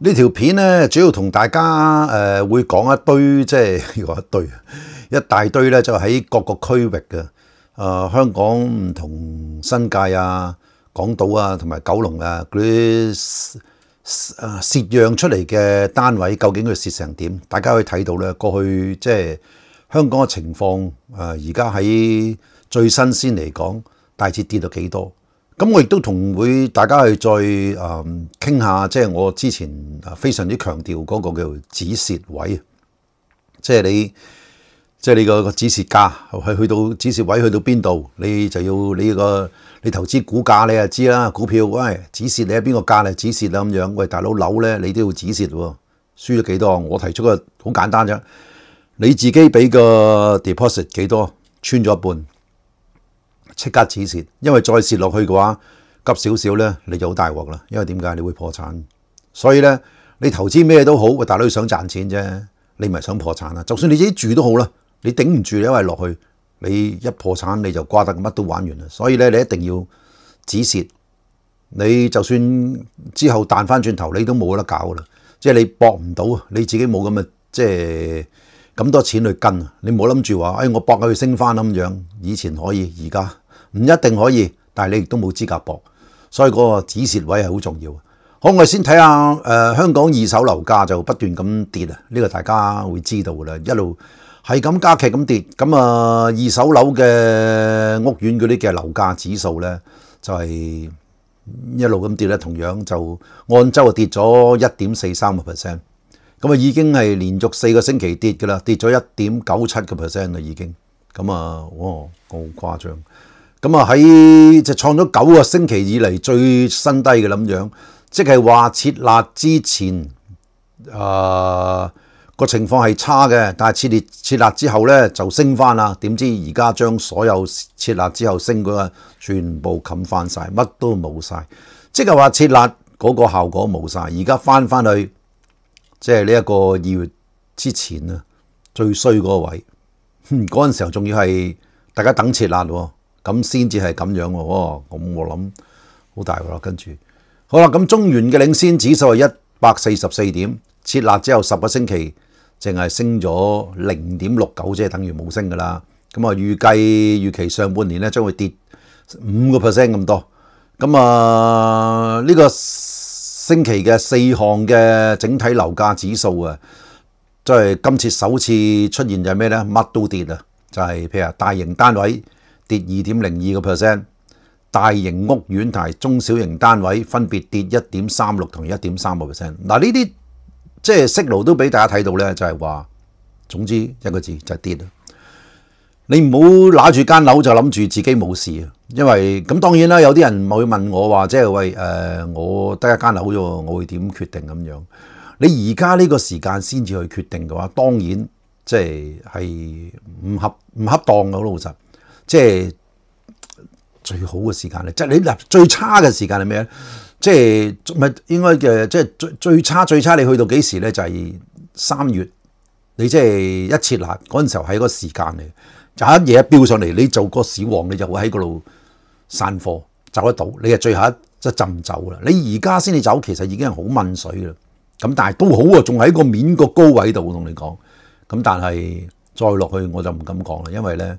呢条片咧，主要同大家诶会讲一堆，即系如果一堆，一大堆咧，就喺各个区域嘅，诶香港唔同新界啊、港岛啊、同埋九龙啊嗰啲诶蚀让出嚟嘅单位，究竟佢蚀成点？大家可以睇到咧，过去即系香港嘅情况，诶而家喺最新鲜嚟讲，大致跌到几多？咁我亦都同会大家去再诶倾下，即系我之前啊非常之强调嗰个叫止蚀位，即系你，即系你个止价系去到止蚀位去到边度，你就要你个你投资股价你就知啦，股票喂止蚀你喺边个价嚟止蚀啦咁样，喂大佬楼咧你都要止蚀喎，输咗几多？我提出个好简单啫，你自己俾个 deposit 几多，穿咗一半。即刻止蝕，因為再蝕落去嘅話，急少少呢，你就好大鑊啦。因為點解你會破產？所以呢，你投資咩都好，大佬想賺錢啫，你唔係想破產啊。就算你自己住都好啦，你頂唔住，因為落去你一破產你就瓜得乜都玩完啦。所以呢，你一定要止蝕。你就算之後彈翻轉頭，你都冇得搞啦。即係你搏唔到，你自己冇咁嘅即係咁多錢去跟，你冇諗住話，哎，我搏佢升翻咁樣。以前可以，而家。唔一定可以，但系你亦都冇資格搏。所以嗰個止蝕位係好重要。好，我哋先睇下誒香港二手樓價就不斷咁跌啊！呢個大家會知道噶啦，一路係咁加劇咁跌，咁啊二手樓嘅屋苑嗰啲嘅樓價指數呢，就係一路咁跌咧，同樣就按周啊跌咗一點四三個 percent，咁啊已經係連續四個星期跌噶啦，跌咗一點九七個 percent 啦已經，咁啊，哇，好誇張！咁啊喺就创咗九个星期以嚟最新低嘅咁样，即系话撤立之前，诶个情况系差嘅，但系撤列撤立之后咧就升翻啦。点知而家将所有撤立之后升嗰個全部冚翻晒，乜都冇晒，即系话撤立嗰个效果冇晒。而家翻翻去，即系呢一个二月之前啊最衰嗰个位，嗰阵时候仲要系大家等撤喎。咁先至系咁樣喎，咁我諗好大咯。跟住好啦，咁中原嘅領先指數係一百四十四點設立之後，十個星期淨係升咗零點六九，即係等於冇升噶啦。咁啊，預計預期上半年咧將會跌五個 percent 咁多。咁啊，呢個星期嘅四項嘅整體樓價指數啊，即係今次首次出現就係咩呢？乜都跌啊！就係譬如大型單位。跌二点零二个 percent，大型屋苑同埋中小型单位分别跌一点三六同一点三个 percent。嗱，呢啲即系息路都俾大家睇到咧，就系话，总之一个字就系跌。你唔好拿住间楼就谂住自己冇事啊，因为咁当然啦，有啲人会问我话，即系喂诶，我得一间楼喎，我会点决定咁样？你而家呢个时间先至去决定嘅话，当然即系系唔合唔恰当嘅，好老实。即係最好嘅時間咧，即係你嗱最差嘅時間係咩咧？即係唔係應該嘅？即係最最差最差，你去到幾時咧？就係三月，你即係一切嗱嗰陣時候係一個時間嚟，就一嘢飆上嚟，你做個市王，你就會喺嗰度散貨走得到，你係最後一即浸走啦。你而家先至走，其實已經係好濺水啦。咁但係都好啊，仲喺個面個高位度同你講。咁但係再落去我就唔敢講啦，因為咧。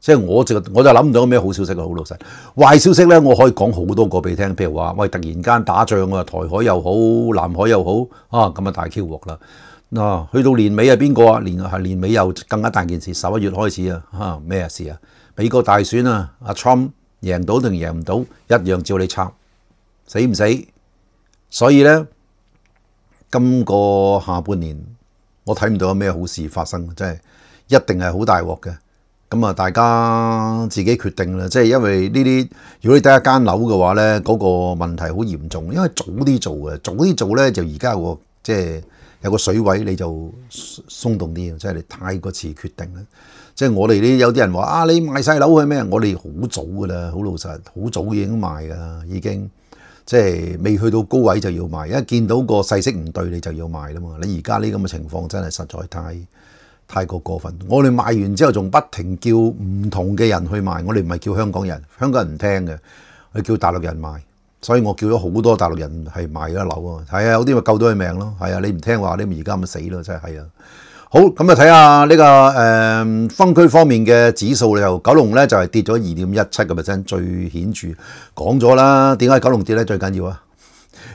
即系我就我就谂唔到咩好消息嘅，好老实，坏消息咧，我可以讲好多个俾听。譬如话喂，突然间打仗啊，台海又好，南海又好，啊咁啊大 Q 锅啦！嗱，去到年尾系边个啊？年系年尾又更加大件事，十一月开始啊！吓咩事啊？美国大选啊，阿 Trump 赢到定赢唔到，一样照你插死唔死？所以咧，今个下半年我睇唔到有咩好事发生，真系一定系好大锅嘅。咁啊，大家自己決定啦。即係因為呢啲，如果你得一間樓嘅話呢，嗰個問題好嚴重。因為早啲做嘅，早啲做呢，就而家個即係有個水位你就鬆動啲，即係你太過遲決定啦。即係我哋啲有啲人話啊，你賣晒樓係咩？我哋好早噶啦，好老實，好早已經賣噶啦，已經即係未去到高位就要賣，一見到個勢息唔對你就要賣啦嘛。你而家呢咁嘅情況真係實在太～太过过分，我哋卖完之后仲不停叫唔同嘅人去卖，我哋唔系叫香港人，香港人唔听嘅，我叫大陆人卖，所以我叫咗好多大陆人系卖咗楼啊，系啊，有啲咪救到佢命咯，系啊，你唔听话咪而家咪死咯，真系系啊，好咁啊，睇下呢个诶分区方面嘅指数又九龙咧就系跌咗二点一七嘅 percent，最显著讲咗啦，点解九龙跌咧最紧要啊？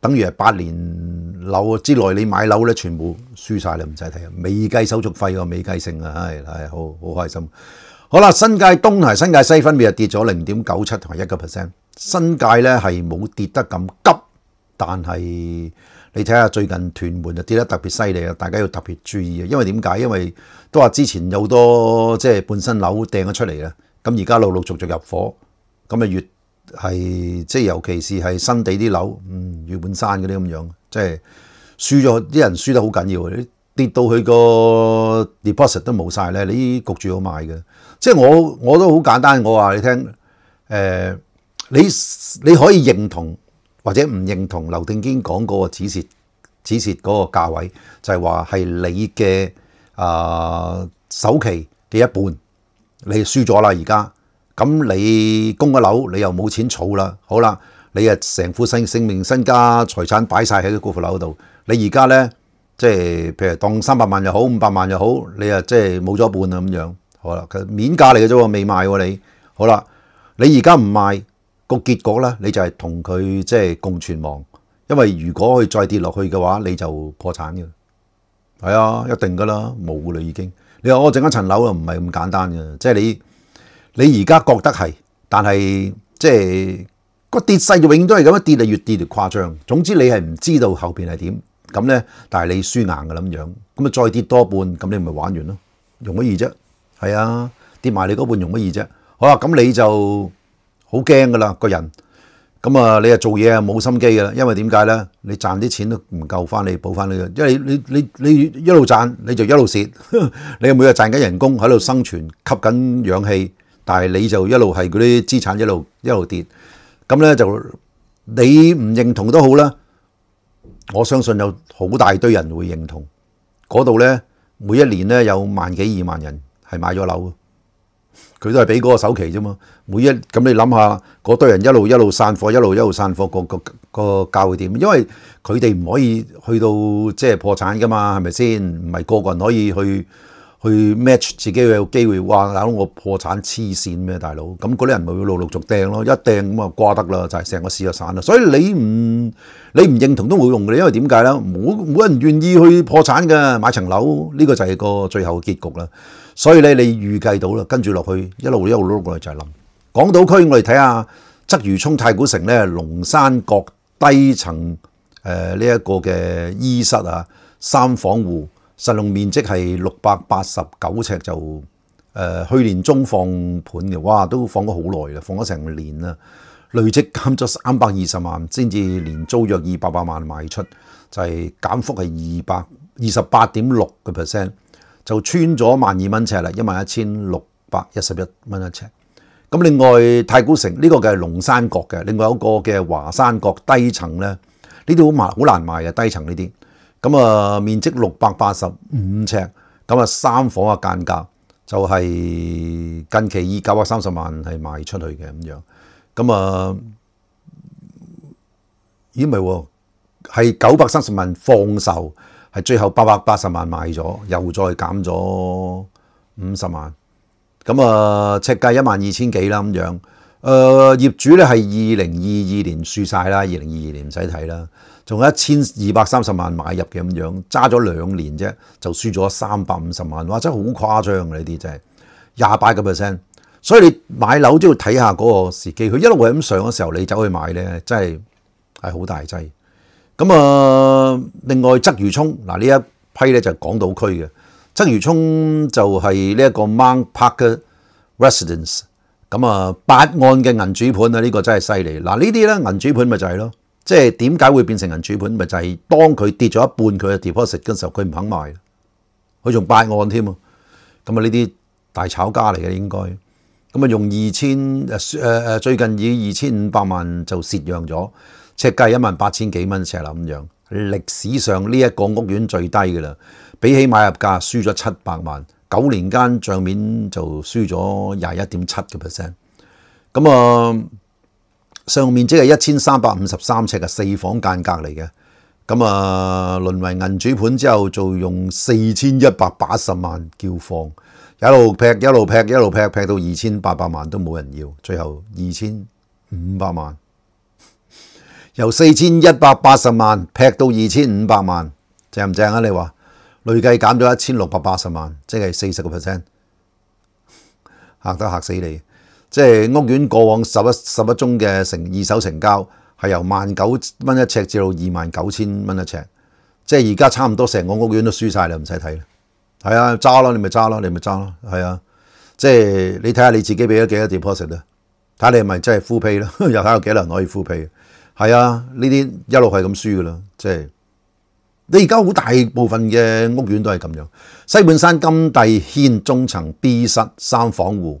等于系八年楼之内，你买楼咧，全部输晒啦，唔使睇啊！未计手续费啊，未计剩啊，系系好好开心。好啦，新界东同新界西分别系跌咗零点九七同埋一个 percent。新界咧系冇跌得咁急，但系你睇下最近屯门就跌得特别犀利啊！大家要特别注意啊，因为点解？因为都话之前有好多即系半身楼掟咗出嚟啦，咁而家陆陆续续入伙，咁啊越。系即系，尤其是系新地啲楼，嗯，雨本山嗰啲咁样，即系输咗，啲人输得好紧要，你跌到佢个 deposit 都冇晒咧，你焗住要卖嘅。即系我我都好简单，我话你听，诶，你你可以认同或者唔认同刘定坚讲嗰个指示，指示嗰个价位就系话系你嘅啊首期嘅一半，你输咗啦而家。咁你供个楼，你又冇钱储啦。好啦，你啊成副性性命、身家、财产摆晒喺啲高富楼度。你而家咧，即系譬如当三百万又好，五百万又好，你啊即系冇咗一半啦咁样。好啦，佢免价嚟嘅啫喎，未卖你。好啦，你而家唔卖个结果咧，你就系同佢即系共存亡。因为如果佢再跌落去嘅话，你就破产嘅。系啊，一定噶啦，冇啦已经。你话我整一层楼啊，唔系咁简单嘅，即系你。你而家覺得係，但係即係個跌勢就永遠都係咁樣跌，越跌越誇張。總之你係唔知道後面係點咁咧，但係你輸硬嘅咁樣，咁啊再跌多半，咁你咪玩完咯，容乜易啫？係啊，跌埋你嗰半容乜易啫？好啦，咁你就好驚㗎啦，個人咁啊，你啊做嘢啊冇心機啦，因為點解咧？你賺啲錢都唔夠翻你補翻你嘅，因為你你你一路賺你就一路蝕，你每日賺緊人工喺度生存，吸緊氧氣。但係你就一路係嗰啲資產一路一路跌，咁咧就你唔認同都好啦。我相信有好大堆人會認同，嗰度咧每一年咧有萬幾二萬人係買咗樓，佢都係俾嗰個首期啫嘛。每一咁你諗下，嗰堆人一路一路散貨，一路一路散貨，個個個價會點？因為佢哋唔可以去到即係破產噶嘛，係咪先？唔係個個人可以去。去 match 自己有機會哇！搞我破產黐線咩，大佬咁嗰啲人咪會陸陸續掟咯，一掟咁啊瓜得啦，就係成個市就散啦。所以你唔你唔認同都冇用嘅，因為點解咧？冇冇人願意去破產㗎，買層樓，呢個就係個最後嘅結局啦。所以咧，你預計到啦，跟住落去一路一路碌落去就係冧。港島區我哋睇下，則如涌太古城咧，龍山閣低層誒呢一個嘅醫室啊，三房户。實用面积系六百八十九尺，就诶去年中放盘嘅，哇都放咗好耐啦，放咗成年啦，累积减咗三百二十万，先至年租约二百八万卖出，就系减幅系二百二十八点六個 percent，就穿咗万二蚊尺啦，一万一千六百一十一蚊一尺。咁另外太古城呢个嘅龙山角嘅，另外一个嘅华山角低层咧，呢啲好卖好难卖嘅低层呢啲。咁啊，面积六百八十五尺，咁啊三房嘅间隔就系近期二九百三十万系卖出去嘅咁样，咁啊，咦唔系，系九百三十万放售，系最后八百八十万卖咗，又再减咗五十万，咁啊，尺价一万二千几啦咁样，诶业主咧系二零二二年输晒啦，二零二二年唔使睇啦。仲有一千二百三十萬買入嘅咁樣，揸咗兩年啫，就輸咗三百五十萬，哇！真係好誇張嘅呢啲真係廿八個 percent，所以你買樓都要睇下嗰個時機。佢一路喺咁上嘅時候，你走去買咧，真係係好大劑。咁啊，另外鰭魚涌嗱呢一批咧就港島區嘅鰭魚涌，就係呢一個 Montpark 嘅 Residence，咁啊八岸嘅銀主盤啊，呢個真係犀利。嗱呢啲咧銀主盤咪就係咯。即係點解會變成人主盤？咪就係當佢跌咗一半佢嘅 deposit 嘅時候，佢唔肯賣，佢仲擺案添啊！咁啊，呢啲大炒家嚟嘅應該，咁啊用二千誒誒誒，最近以二千五百萬就瀦讓咗，赤計一萬八千幾蚊赤啦咁樣。歷史上呢一個屋苑最低嘅啦，比起買入價輸咗七百萬，九年間帳面就輸咗廿一點七個 percent。咁啊～上面即系一千三百五十三尺嘅四房间隔嚟嘅，咁啊沦为银主盘之后，就用四千一百八十万叫放，一路劈，一路劈，一路劈，劈到二千八百万都冇人要，最后二千五百万，由四千一百八十万劈到二千五百万，正唔正啊？你话累计减咗一千六百八十万，即系四十个 percent，吓都吓死你！即系屋苑过往十一十一宗嘅成二手成交系由万九蚊一尺至到二万九千蚊一尺，即系而家差唔多成个屋苑都输晒啦，唔使睇啦。系啊，揸咯，你咪揸咯，你咪揸咯。系啊，即系你睇下你自己俾咗几多 deposit 啊？睇下你系咪真系敷皮咯？又睇下几多人可以敷皮。系啊，呢啲一路系咁输噶啦。即系你而家好大部分嘅屋苑都系咁样。西半山金帝轩中层 B 室三房户。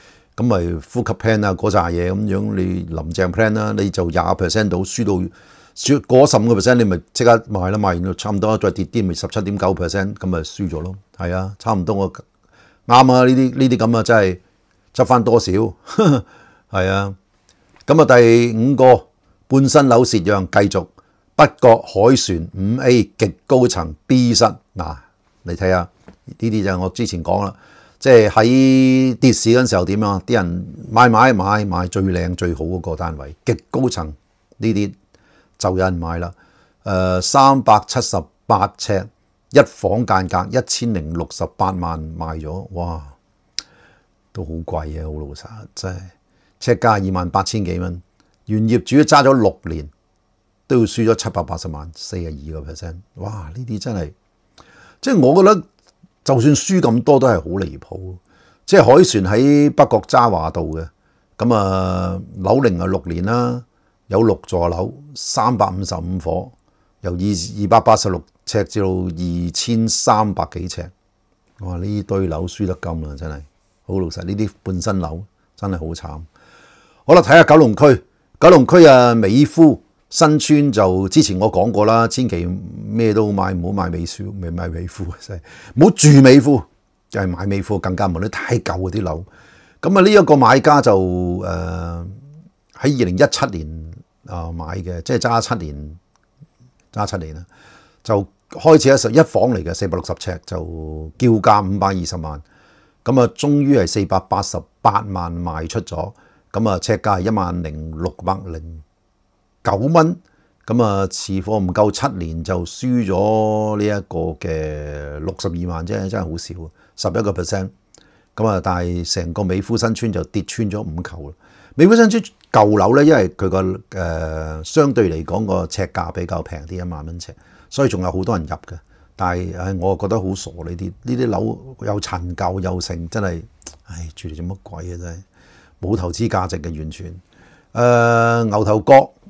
咁咪呼吸 plan 啊，嗰扎嘢咁樣，你臨陣 plan 啦，你就廿 percent 到輸到，輸過十五個 percent，你咪即刻賣啦，賣完差唔多再跌啲，咪十七點九 percent，咁咪輸咗咯。係啊，差唔多我啱啊，呢啲呢啲咁啊真係執翻多少，係啊。咁啊第五個半身樓蝕讓繼續，北角海船五 A 極高層 B 室嗱，你睇下呢啲就我之前講啦。即係喺跌市嗰陣時候點啊？啲人買買買買最靚最好嗰個單位，極高層呢啲就有人買啦。誒，三百七十八尺一房間隔一千零六十八萬賣咗，哇，都好貴啊！好老實，真係尺價二萬八千幾蚊，原業主揸咗六年，都要輸咗七百八十萬，四十二個 percent。哇！呢啲真係，即係我覺得。就算输咁多都系好离谱，即系海船喺北角渣华道嘅咁啊，楼龄啊六年啦，有六座楼，三百五十五伙，由二二百八十六尺至到二千三百几尺。我呢堆楼输得金啦，真系好老实。呢啲半身楼真系好惨。好啦，睇下九龙区，九龙区啊美孚。新村就之前我講過啦，千祈咩都買唔好買美少，未買美孚，真係唔好住美孚，就係買美孚更加唔好太舊嗰啲樓。咁啊呢一個買家就誒喺二零一七年啊買嘅，即係揸七年揸七年啦，就開始一十一房嚟嘅四百六十尺，就叫價五百二十萬，咁啊終於係四百八十八萬賣出咗，咁啊尺價係一萬零六百零。九蚊咁啊，持貨唔夠七年就輸咗呢一個嘅六十二萬啫，真係好少，十一個 percent。咁啊，但係成個美孚新村就跌穿咗五球啦。美孚新村舊樓咧，因為佢個誒相對嚟講個尺價比較平啲，一萬蚊尺，所以仲有好多人入嘅。但係我覺得好傻呢啲呢啲樓又陳舊又剩，真係，唉，住嚟做乜鬼啊真係冇投資價值嘅完全。誒牛頭角。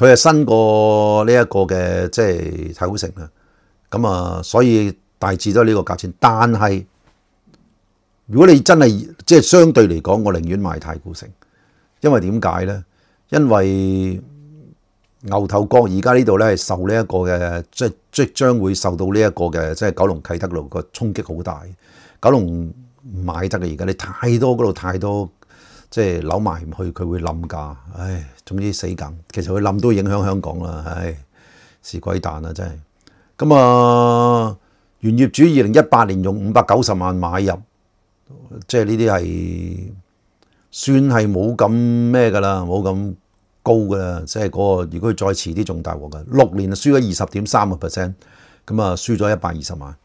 佢係新過呢一個嘅，即係太古城啦。咁啊，所以大致都係呢個價錢。但係如果你真係即係相對嚟講，我寧願買太古城，因為點解咧？因為牛頭角而家呢度咧受呢一個嘅，即即將會受到呢一個嘅，即係九龍啟德路個衝擊好大。九龍買得嘅而家你太多嗰度太多。即係扭埋唔去，佢會冧價。唉，總之死梗。其實佢冧都影響香港啦。唉，是鬼彈啊！真係咁啊。原業主二零一八年用五百九十萬買入，即係呢啲係算係冇咁咩㗎啦，冇咁高㗎啦。即係嗰個，如果佢再遲啲，仲大鑊㗎。六年就輸咗二十點三個 percent，咁啊，輸咗一百二十萬。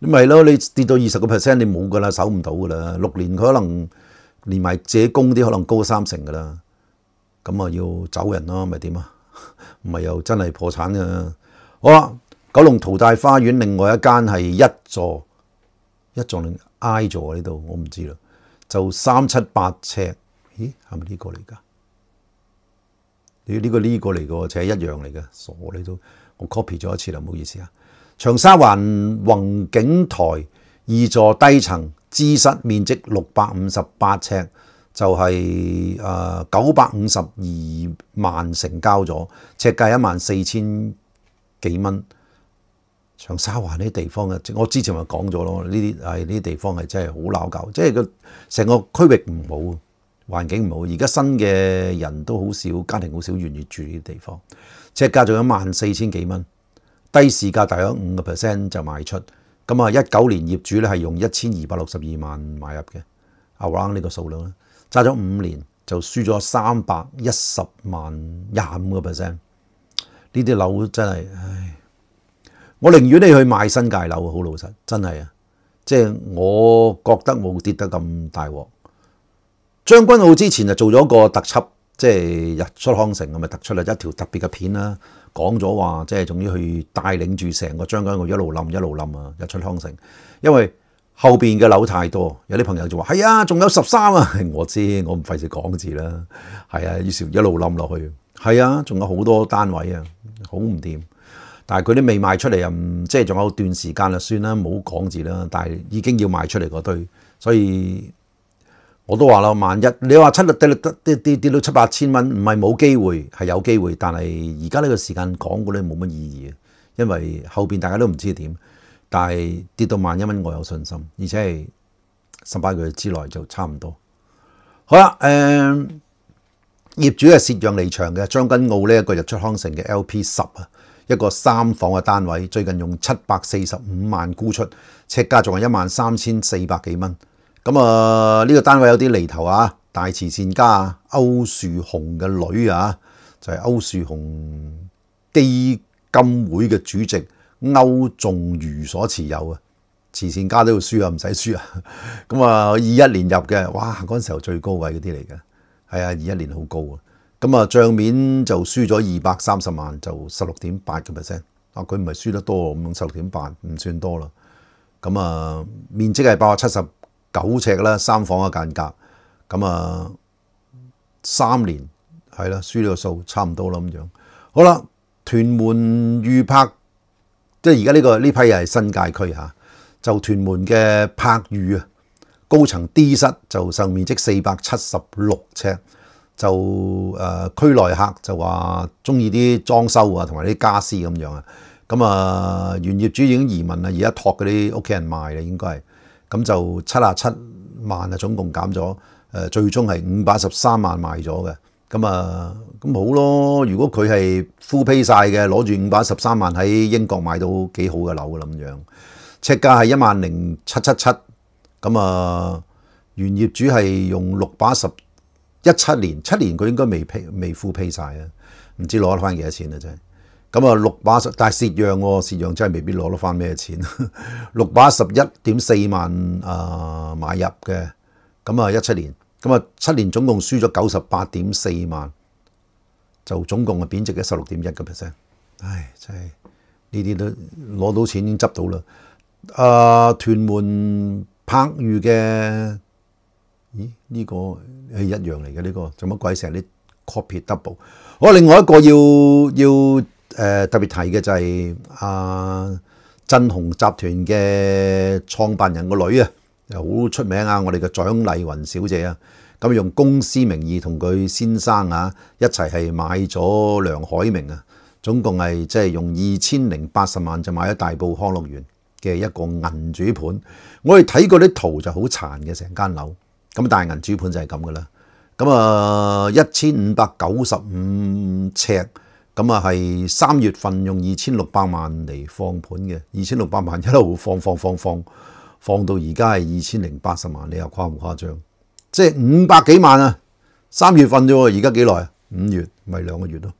咪咯，你跌到二十個 percent，你冇㗎啦，守唔到㗎啦。六年佢可能。连埋借公啲可能高三成噶啦，咁啊要走人咯，咪点啊？唔系又真系破产噶。好啦，九龙淘大花园另外一间系一座一座定 I 座呢度，我唔知啦。就三七八尺，咦？系咪呢个嚟噶？你呢个呢个嚟噶？且一样嚟嘅，傻你都我 copy 咗一次啦，唔好意思啊。长沙湾宏景台二座低层。置室面积六百五十八尺，就系诶九百五十二万成交咗，尺价一万四千几蚊，长沙湾呢地方嘅，我之前咪讲咗咯，呢啲系呢啲地方系真系好捞旧，即系个成个区域唔好，环境唔好，而家新嘅人都好少，家庭好少愿意住呢啲地方，尺价仲有万四千几蚊，低市价大约五个 percent 就卖出。咁啊！一九年業主咧係用一千二百六十二萬買入嘅，around 呢個數量啦，揸咗五年就輸咗三百一十萬廿五個 percent。呢啲樓真係，唉！我寧願你去買新界樓啊，好老實，真係啊！即係我覺得冇跌得咁大鑊。將軍澳之前就做咗個特輯，即係日出康城咁咪特出嚟一條特別嘅片啦。講咗話，即係仲要去帶領住成個將軍澳一路冧一路冧啊，日出康城，因為後面嘅樓太多，有啲朋友就話：係啊，仲有十三啊！我知，我唔費事講字啦。係啊，於是，一路冧落去。係啊，仲有好多單位啊，好唔掂。但係佢啲未賣出嚟啊，即係仲有段時間啦，算啦，冇講字啦。但係已經要賣出嚟嗰堆，所以。我都話啦，萬一你話七六跌落跌跌跌到七八千蚊，唔係冇機會，係有機會。但係而家呢個時間講嗰啲冇乜意義，因為後面大家都唔知點。但係跌到萬一蚊，我有信心，而且係十八個月之內就差唔多。好啦，誒業主係蝕讓離場嘅，將軍澳呢一個日出康城嘅 L P 十啊，一個三房嘅單位，最近用七百四十五萬沽出，尺價仲係一萬三千四百幾蚊。咁啊，呢個單位有啲嚟頭啊！大慈善家歐樹紅嘅女啊，就係歐樹紅基金會嘅主席歐仲如所持有啊。慈善家都要輸啊，唔使輸啊。咁啊，二一年入嘅，哇，嗰陣時候最高位嗰啲嚟嘅，係啊，二一年好高啊。咁啊，帳面就輸咗二百三十萬，就十六點八嘅 percent。啊，佢唔係輸得多，咁十六點八唔算多啦。咁啊，面積係八百七十。九尺啦，三房嘅間隔，咁啊三年係啦，輸咗個數差唔多啦咁樣。好啦，屯門預柏，即係而家呢個呢批又係新界區嚇，就屯門嘅柏裕啊，高層 D 室就售面積四百七十六尺，就誒區內客就話中意啲裝修啊，同埋啲家私咁樣啊，咁啊原業主已經移民啦，而家託嗰啲屋企人賣啦，應該係。咁就七啊七萬啊，總共減咗誒，最終係五百十三萬賣咗嘅。咁啊，咁好咯。如果佢係 f 批晒嘅，攞住五百十三萬喺英國買到幾好嘅樓咁樣。尺價係一萬零七七七，咁啊，原業主係用六百十一七年七年，佢應該未批未 f 批曬啊，唔知攞得翻幾多錢啊啫。咁啊，六把十，但係蝕樣喎，蝕樣真係未必攞得翻咩錢。六把十一點四萬啊，買入嘅，咁啊一七年，咁啊七年總共輸咗九十八點四萬，就總共啊貶值嘅十六點一個 percent。唉，真係呢啲都攞到錢已經執到啦。啊，屯門柏裕嘅，咦呢個係一樣嚟嘅呢個，做乜鬼成日啲 copy double？好，另外一個要要。誒特別提嘅就係阿振雄集團嘅創辦人個女啊，又好出名啊！我哋嘅蔣麗雲小姐啊，咁用公司名義同佢先生啊一齊係買咗梁海明啊，總共係即係用二千零八十萬就買咗大埔康樂園嘅一個銀主盤。我哋睇過啲圖就好殘嘅成間樓，咁大銀主盤就係咁噶啦。咁啊，一千五百九十五尺。咁啊，系三月份用二千六百万嚟放盤嘅，二千六百萬一路放放放放，放到而家系二千零八十萬，你又誇唔誇張？即係五百幾萬啊，三月份啫喎，而家幾耐？五月咪兩個月咯，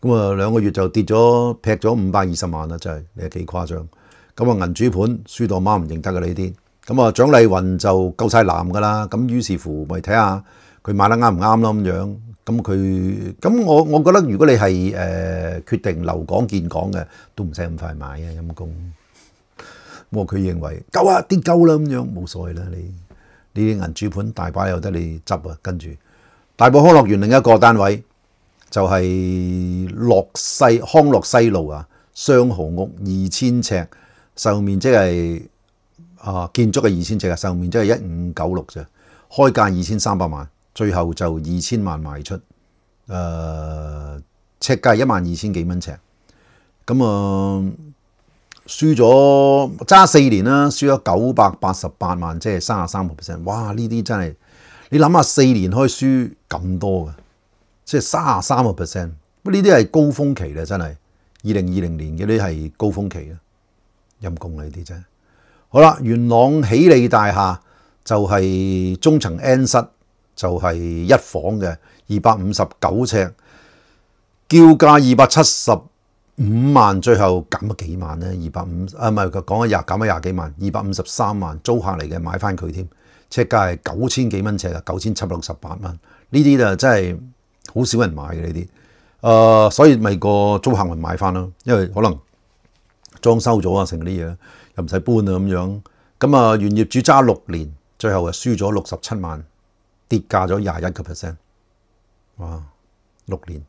咁啊兩個月就跌咗劈咗五百二十萬啦，真係你又幾誇張？咁啊銀主盤輸到媽唔認得㗎呢啲，咁啊蔣麗雲就夠曬男㗎啦，咁於是乎咪睇下。佢買得啱唔啱咯咁樣，咁佢咁我我覺得如果你係誒決定留港建港嘅，都唔使咁快買啊陰公。我佢認為夠啊跌夠啦咁樣冇所謂啦你。呢啲銀主盤大把有得你執啊，跟住大埔康樂園另一個單位就係樂西康樂西路啊，雙豪屋二千尺，售面即係啊建築嘅二千尺啊，受面即係一五九六咋，開價二千三百萬。最後就二千萬賣出，誒尺價一萬二千幾蚊尺，咁啊輸咗揸四年啦，輸咗九百八十八萬，即係三十三個 percent。哇！呢啲真係你諗下，四年開輸咁多嘅，即係三十三個 percent。不呢啲係高峰期咧，真係二零二零年嗰啲係高峰期啊，陰公呢啲啫。好啦，元朗喜利大廈就係中層 N 室。就係一房嘅二百五十九尺，叫價二百七十五萬，最後減咗幾萬咧，二百五啊，唔係講咗廿減咗廿幾萬，二百五十三萬租客嚟嘅買翻佢添，尺價係九千幾蚊尺啊，九千七百六十八蚊呢啲就真係好少人買嘅呢啲，誒所以咪個租客咪買翻咯，因為可能裝修咗啊，成啲嘢又唔使搬啊咁樣咁啊，原業主揸六年，最後啊輸咗六十七萬。跌價咗廿一個 percent，哇！六年，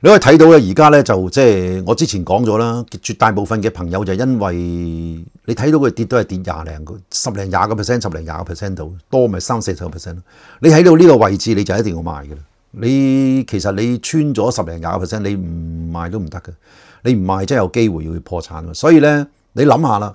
你可以睇到咧，而家咧就即系我之前講咗啦，絕大部分嘅朋友就因為你睇到佢跌都係跌廿零個、十零廿個 percent、十零廿個 percent 度，多咪三四十個 percent 咯。你睇到呢個位置你就一定要賣嘅啦。你其實你穿咗十零廿個 percent，你唔賣都唔得嘅。你唔賣真係有機會要破產咯。所以咧，你諗下啦，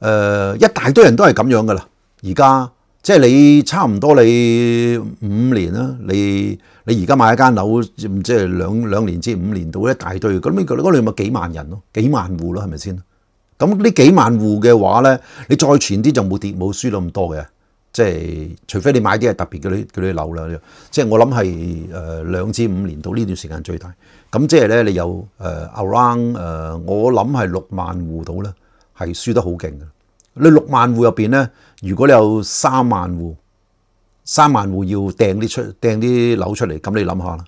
誒，一大堆人都係咁樣噶啦，而家。即係你差唔多你五年啦，你你而家買一間樓，即係兩兩年至五年到一大堆，咁你嗰度兩萬幾萬人咯，幾萬户咯，係咪先？咁呢幾萬户嘅話咧，你再傳啲就冇跌冇輸到咁多嘅，即係除非你買啲係特別嘅嗰啲嗰啲樓啦。即係我諗係誒兩至五年到呢段時間最大。咁即係咧，你有誒 around 誒，我諗係六萬户到咧，係輸得好勁嘅。你六萬户入面咧，如果你有三萬户，三萬户要掟啲出，掟啲樓出嚟，咁你諗下啦，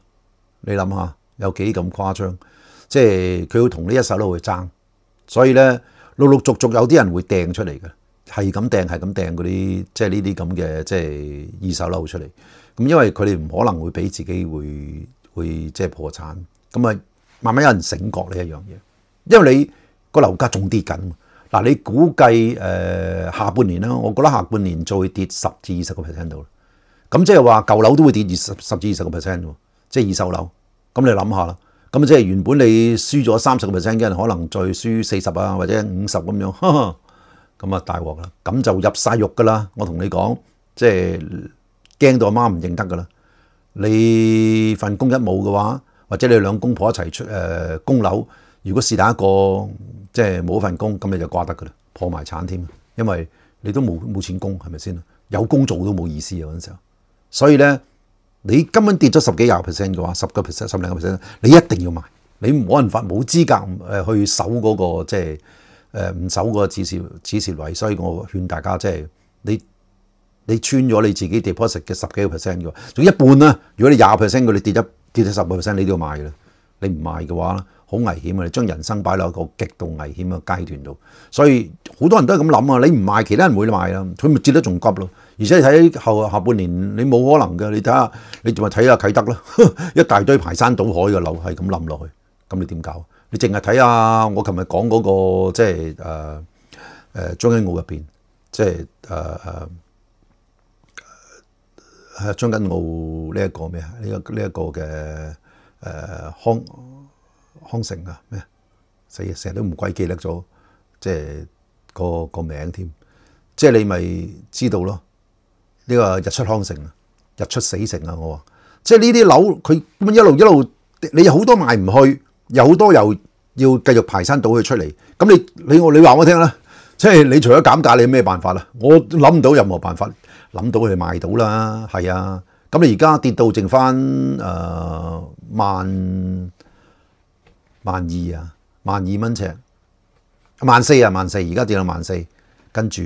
你諗下有幾咁誇張？即係佢要同呢一手樓去爭，所以咧陸陸續續有啲人會掟出嚟嘅，係咁掟係咁掟嗰啲即係呢啲咁嘅即係二手樓出嚟。咁因為佢哋唔可能會俾自己會会即係破產，咁啊慢慢有人醒覺呢一樣嘢，因為你個樓價仲跌緊嗱，你估計誒下半年啦，我覺得下半年再跌十至二十個 percent 到，咁即係話舊樓都會跌二十十至二十個 percent 喎，即係二手樓。咁你諗下啦，咁即係原本你輸咗三十個 percent，嘅人，可能再輸四十啊或者五十咁樣，咁啊大鑊啦，咁就入晒肉㗎啦。我同你講，即係驚到阿媽唔認得㗎啦。你份工一冇嘅話，或者你兩公婆一齊出誒供樓，如果是但一個。即係冇份工，咁你就瓜得噶啦，破埋產添，因為你都冇冇錢供，係咪先？有工做都冇意思啊嗰陣時候，所以咧，你根本跌咗十幾廿 percent 嘅話，十個 percent、十零個 percent，你一定要賣，你冇辦法冇資格誒去守嗰個即係誒唔守嗰個指示指示位，所以我勸大家即係你你穿咗你自己 deposit 嘅十幾個 percent 嘅話，仲一半啦，如果你廿 percent 嘅你跌一跌咗十個 percent，你都要賣嘅啦，你唔賣嘅話。好危險啊！你將人生擺一個極度危險嘅階段度，所以好多人都係咁諗啊！你唔賣，其他人會賣啦，佢咪接得仲急咯。而且睇後下半年，你冇可能嘅。你睇下，你仲係睇下啟德啦，一大堆排山倒海嘅樓係咁冧落去，咁你點搞？你淨係睇下我琴日講嗰個即係誒誒中銀澳入邊，即係誒誒係中銀澳呢一個咩啊？呢個呢一個嘅誒康。康城啊，咩啊，成日都唔鬼記得咗，即系個個名添，即係你咪知道咯。呢個日出康城啊，日出死城啊，我話，即係呢啲樓佢咁一路一路，你好多賣唔去，有好多又要繼續排山倒佢出嚟，咁你你我你話我聽啦，即係你除咗減價，你有咩辦法啊？我諗唔到任何辦法，諗到佢賣到啦，係啊。咁你而家跌到剩翻誒萬？萬二啊，萬二蚊尺，萬四啊，萬四，而家跌到萬四，跟住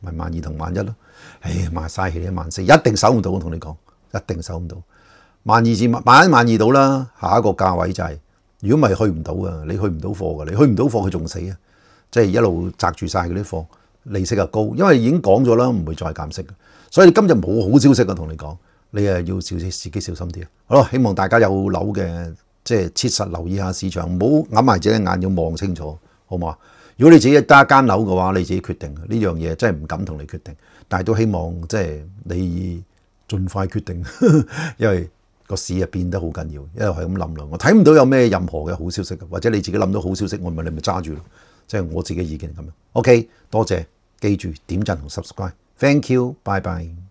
咪萬二同萬一咯。唉，賣曬氣啲萬四，一定守唔到，我同你講，一定守唔到。萬二至慢一萬二到啦。下一個價位就係，如果唔去唔到啊，你去唔到貨㗎，你去唔到貨佢仲死啊。即係一路擳住曬嗰啲貨，利息又高，因為已經講咗啦，唔會再減息。所以今日冇好消息啊，同你講，你誒要小自己小心啲。好啦，希望大家有樓嘅。即係切實留意下市場，唔好揞埋自己眼，要望清楚，好唔好如果你自己揸間樓嘅話，你自己決定。呢樣嘢真係唔敢同你決定，但係都希望即係你盡快決定，因為個市啊變得好緊要。因為係咁諗啦，我睇唔到有咩任何嘅好消息，或者你自己諗到好消息，我咪你咪揸住咯。即係我自己意見咁樣。OK，多謝，記住點讚同 subscribe。Thank you，拜拜。